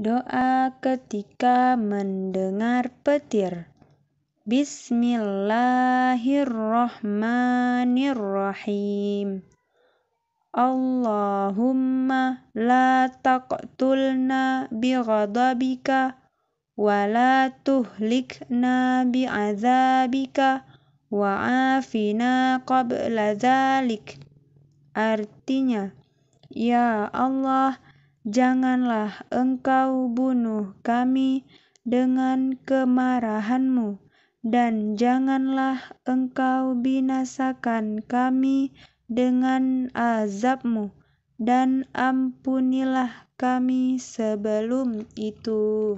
Doa ketika mendengar petir. Bismillahirrahmanirrahim. Allahumma la taqtulna bighadabika wa la tuhlikna bi'adzabika afina qabla zalik. Artinya, Ya Allah, Janganlah engkau bunuh kami dengan kemarahanmu, dan janganlah engkau binasakan kami dengan azabmu, dan ampunilah kami sebelum itu.